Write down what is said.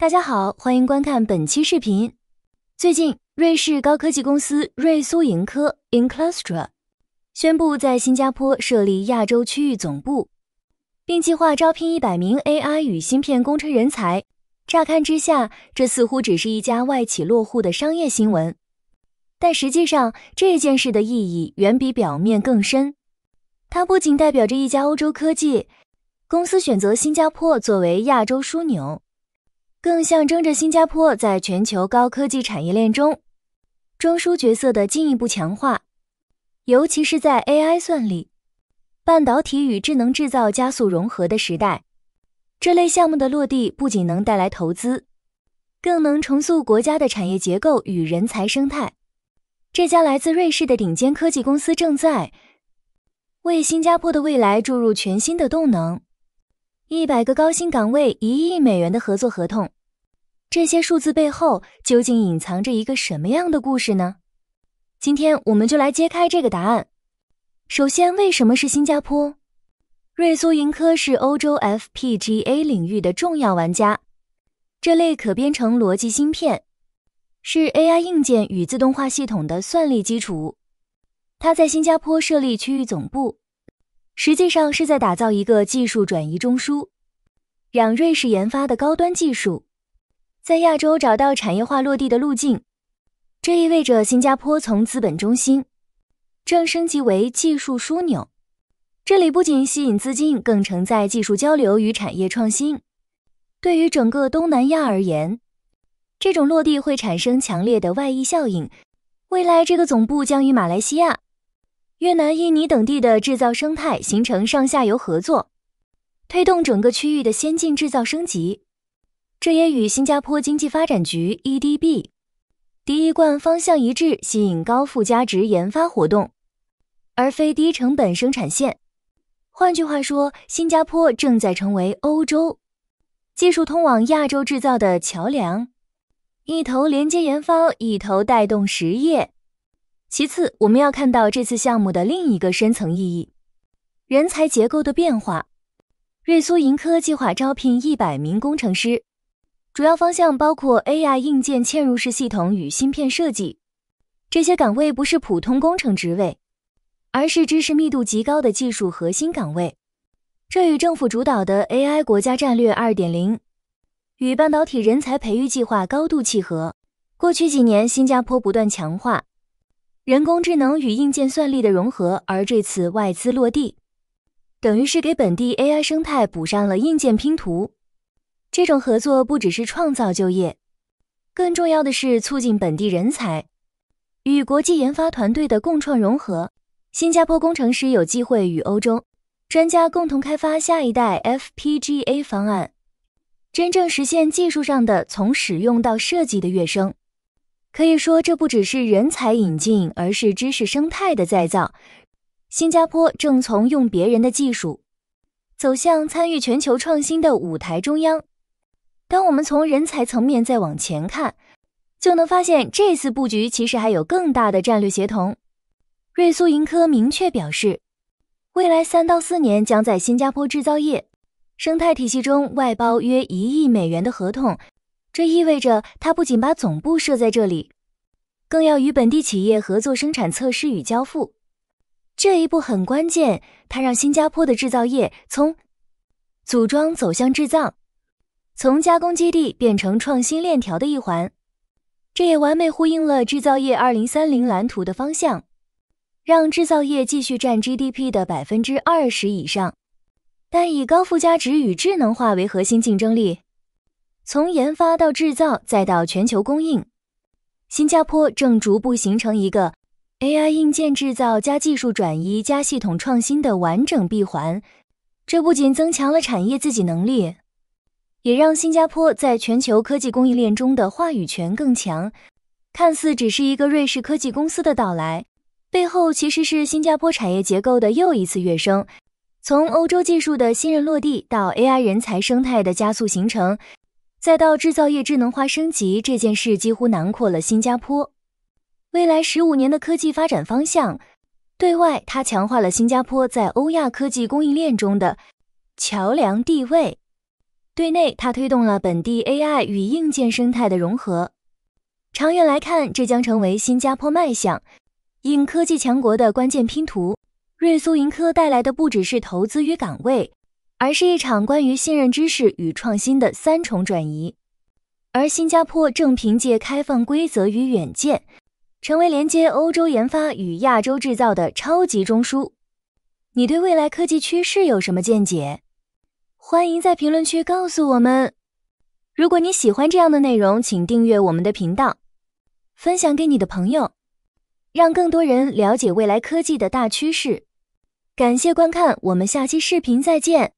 大家好，欢迎观看本期视频。最近，瑞士高科技公司瑞苏盈科 i n c l u s t r a 宣布在新加坡设立亚洲区域总部，并计划招聘一百名 AI 与芯片工程人才。乍看之下，这似乎只是一家外企落户的商业新闻，但实际上，这件事的意义远比表面更深。它不仅代表着一家欧洲科技公司选择新加坡作为亚洲枢纽。更象征着新加坡在全球高科技产业链中中枢角色的进一步强化，尤其是在 AI 算力、半导体与智能制造加速融合的时代，这类项目的落地不仅能带来投资，更能重塑国家的产业结构与人才生态。这家来自瑞士的顶尖科技公司正在为新加坡的未来注入全新的动能。一百个高薪岗位，一亿美元的合作合同。这些数字背后究竟隐藏着一个什么样的故事呢？今天我们就来揭开这个答案。首先，为什么是新加坡？瑞苏盈科是欧洲 FPGA 领域的重要玩家，这类可编程逻辑芯片是 AI 硬件与自动化系统的算力基础。它在新加坡设立区域总部，实际上是在打造一个技术转移中枢，让瑞士研发的高端技术。在亚洲找到产业化落地的路径，这意味着新加坡从资本中心正升级为技术枢纽。这里不仅吸引资金，更承载技术交流与产业创新。对于整个东南亚而言，这种落地会产生强烈的外溢效应。未来，这个总部将与马来西亚、越南、印尼等地的制造生态形成上下游合作，推动整个区域的先进制造升级。这也与新加坡经济发展局 EDB 第一贯方向一致，吸引高附加值研发活动，而非低成本生产线。换句话说，新加坡正在成为欧洲技术通往亚洲制造的桥梁，一头连接研发，一头带动实业。其次，我们要看到这次项目的另一个深层意义——人才结构的变化。瑞苏盈科计划招聘一百名工程师。主要方向包括 AI 硬件、嵌入式系统与芯片设计。这些岗位不是普通工程职位，而是知识密度极高的技术核心岗位。这与政府主导的 AI 国家战略2.0与半导体人才培育计划高度契合。过去几年，新加坡不断强化人工智能与硬件算力的融合，而这次外资落地，等于是给本地 AI 生态补上了硬件拼图。这种合作不只是创造就业，更重要的是促进本地人才与国际研发团队的共创融合。新加坡工程师有机会与欧洲专家共同开发下一代 FPGA 方案，真正实现技术上的从使用到设计的跃升。可以说，这不只是人才引进，而是知识生态的再造。新加坡正从用别人的技术，走向参与全球创新的舞台中央。当我们从人才层面再往前看，就能发现这次布局其实还有更大的战略协同。瑞苏盈科明确表示，未来三到四年将在新加坡制造业生态体系中外包约一亿美元的合同，这意味着它不仅把总部设在这里，更要与本地企业合作生产、测试与交付。这一步很关键，它让新加坡的制造业从组装走向制造。从加工基地变成创新链条的一环，这也完美呼应了制造业二零三零蓝图的方向，让制造业继续占 GDP 的百分之二十以上，但以高附加值与智能化为核心竞争力，从研发到制造再到全球供应，新加坡正逐步形成一个 AI 硬件制造加技术转移加系统创新的完整闭环，这不仅增强了产业自己能力。也让新加坡在全球科技供应链中的话语权更强。看似只是一个瑞士科技公司的到来，背后其实是新加坡产业结构的又一次跃升。从欧洲技术的新人落地，到 AI 人才生态的加速形成，再到制造业智能化升级，这件事几乎囊括了新加坡未来十五年的科技发展方向。对外，它强化了新加坡在欧亚科技供应链中的桥梁地位。对内，它推动了本地 AI 与硬件生态的融合。长远来看，这将成为新加坡迈向硬科技强国的关键拼图。瑞苏银科带来的不只是投资与岗位，而是一场关于信任、知识与创新的三重转移。而新加坡正凭借开放规则与远见，成为连接欧洲研发与亚洲制造的超级中枢。你对未来科技趋势有什么见解？欢迎在评论区告诉我们。如果你喜欢这样的内容，请订阅我们的频道，分享给你的朋友，让更多人了解未来科技的大趋势。感谢观看，我们下期视频再见。